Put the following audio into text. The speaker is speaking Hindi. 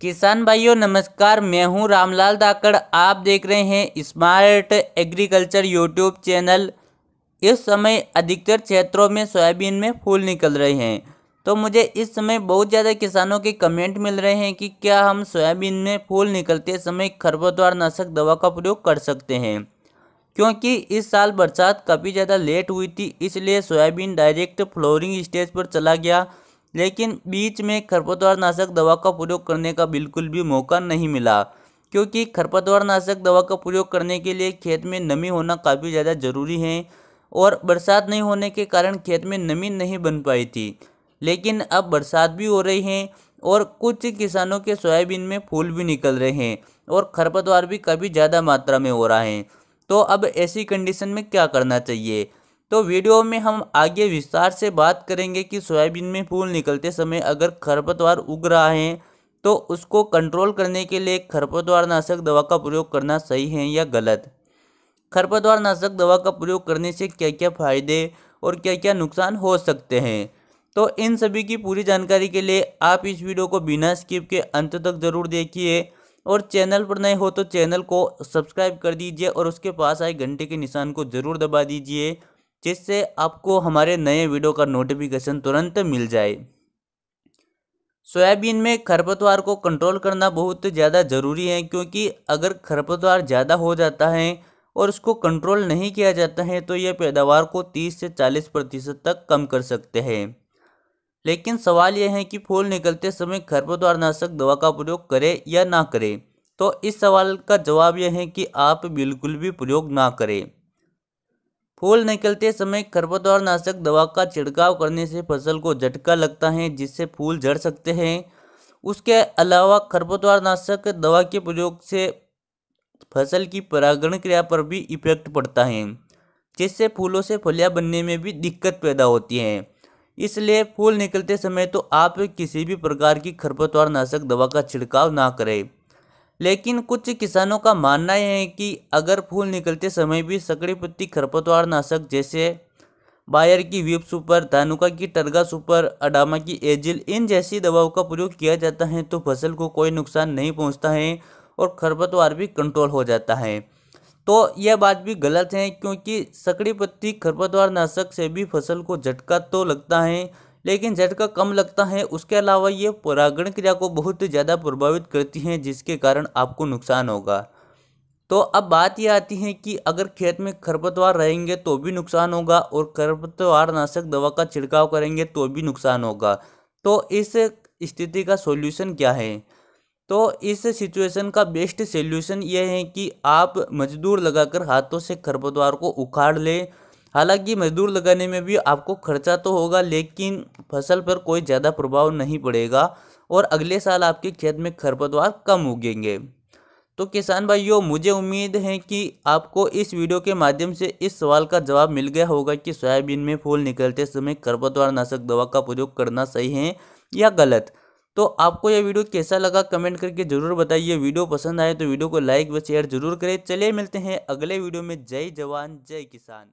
किसान भाइयों नमस्कार मैं हूं रामलाल दाकड़ आप देख रहे हैं स्मार्ट एग्रीकल्चर यूट्यूब चैनल इस समय अधिकतर क्षेत्रों में सोयाबीन में फूल निकल रहे हैं तो मुझे इस समय बहुत ज़्यादा किसानों के कमेंट मिल रहे हैं कि क्या हम सोयाबीन में फूल निकलते समय खरपतवार नाशक दवा का प्रयोग कर सकते हैं क्योंकि इस साल बरसात काफ़ी ज़्यादा लेट हुई थी इसलिए सोयाबीन डायरेक्ट फ्लोरिंग स्टेज पर चला गया लेकिन बीच में खरपतवार नाशक दवा का प्रयोग करने का बिल्कुल भी मौका नहीं मिला क्योंकि खरपतवार नाशक दवा का प्रयोग करने के लिए खेत में नमी होना काफ़ी ज़्यादा ज़रूरी है और बरसात नहीं होने के कारण खेत में नमी नहीं बन पाई थी लेकिन अब बरसात भी हो रही है और कुछ किसानों के सोयाबीन में फूल भी निकल रहे हैं और खरपतवार भी काफ़ी ज़्यादा मात्रा में हो रहा है तो अब ऐसी कंडीशन में क्या करना चाहिए तो वीडियो में हम आगे विस्तार से बात करेंगे कि सोयाबीन में फूल निकलते समय अगर खरपतवार उग रहा है तो उसको कंट्रोल करने के लिए खरपतवार नाशक दवा का प्रयोग करना सही है या गलत खरपतवार नाशक दवा का प्रयोग करने से क्या क्या फ़ायदे और क्या क्या नुकसान हो सकते हैं तो इन सभी की पूरी जानकारी के लिए आप इस वीडियो को बिना स्किप के अंत तक ज़रूर देखिए और चैनल पर नए हो तो चैनल को सब्सक्राइब कर दीजिए और उसके पास आए घंटे के निशान को ज़रूर दबा दीजिए जिससे आपको हमारे नए वीडियो का नोटिफिकेशन तुरंत मिल जाए सोयाबीन में खरपतवार को कंट्रोल करना बहुत ज़्यादा ज़रूरी है क्योंकि अगर खरपतवार ज़्यादा हो जाता है और उसको कंट्रोल नहीं किया जाता है तो यह पैदावार को 30 से 40 प्रतिशत तक कम कर सकते हैं लेकिन सवाल यह है कि फूल निकलते समय खरपतवार नाशक दवा का प्रयोग करें या ना करें तो इस सवाल का जवाब यह है कि आप बिल्कुल भी प्रयोग ना करें फूल निकलते समय खरपतवार नाशक दवा का छिड़काव करने से फसल को झटका लगता है जिससे फूल झड़ सकते हैं उसके अलावा खरपतवार नाशक दवा के प्रयोग से फसल की परागण क्रिया पर भी इफेक्ट पड़ता है जिससे फूलों से फलियां बनने में भी दिक्कत पैदा होती है इसलिए फूल निकलते समय तो आप किसी भी प्रकार की खरपतवार नाशक दवा का छिड़काव ना करें लेकिन कुछ किसानों का मानना यह है कि अगर फूल निकलते समय भी सकड़ी पत्ती खरपतवार नाशक जैसे बायर की वीप सुपर धानुका की टर्गा सुपर अडामा की एजिल इन जैसी दवाओं का प्रयोग किया जाता है तो फसल को कोई नुकसान नहीं पहुंचता है और खरपतवार भी कंट्रोल हो जाता है तो यह बात भी गलत है क्योंकि सकड़ी पत्ती खरपतवार नाशक से भी फसल को झटका तो लगता है लेकिन झटका कम लगता है उसके अलावा ये परागण क्रिया को बहुत ज़्यादा प्रभावित करती हैं जिसके कारण आपको नुकसान होगा तो अब बात यह आती है कि अगर खेत में खरपतवार रहेंगे तो भी नुकसान होगा और खरपतवार नाशक दवा का छिड़काव करेंगे तो भी नुकसान होगा तो इस स्थिति का सॉल्यूशन क्या है तो इस सिचुएशन का बेस्ट सॉल्यूशन यह है कि आप मजदूर लगाकर हाथों से खरपतवार को उखाड़ लें हालांकि मजदूर लगाने में भी आपको खर्चा तो होगा लेकिन फसल पर कोई ज़्यादा प्रभाव नहीं पड़ेगा और अगले साल आपके खेत में खरपतवार कम उगेंगे तो किसान भाइयों मुझे उम्मीद है कि आपको इस वीडियो के माध्यम से इस सवाल का जवाब मिल गया होगा कि सोयाबीन में फूल निकलते समय खरपतवार नाशक दवा का प्रयोग करना सही है या गलत तो आपको यह वीडियो कैसा लगा कमेंट करके ज़रूर बताइए वीडियो पसंद आए तो वीडियो को लाइक व शेयर जरूर करें चलिए मिलते हैं अगले वीडियो में जय जवान जय किसान